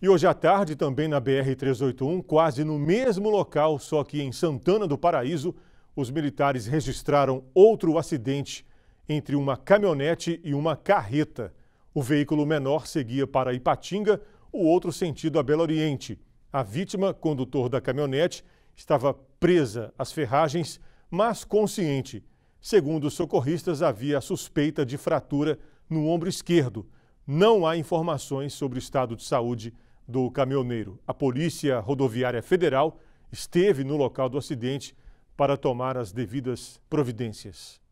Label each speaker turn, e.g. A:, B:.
A: E hoje à tarde, também na BR-381, quase no mesmo local, só que em Santana do Paraíso, os militares registraram outro acidente entre uma caminhonete e uma carreta. O veículo menor seguia para Ipatinga, o outro sentido a Belo Oriente. A vítima, condutor da caminhonete, estava presa às ferragens, mas consciente. Segundo os socorristas, havia suspeita de fratura no ombro esquerdo. Não há informações sobre o estado de saúde do caminhoneiro. A Polícia Rodoviária Federal esteve no local do acidente para tomar as devidas providências.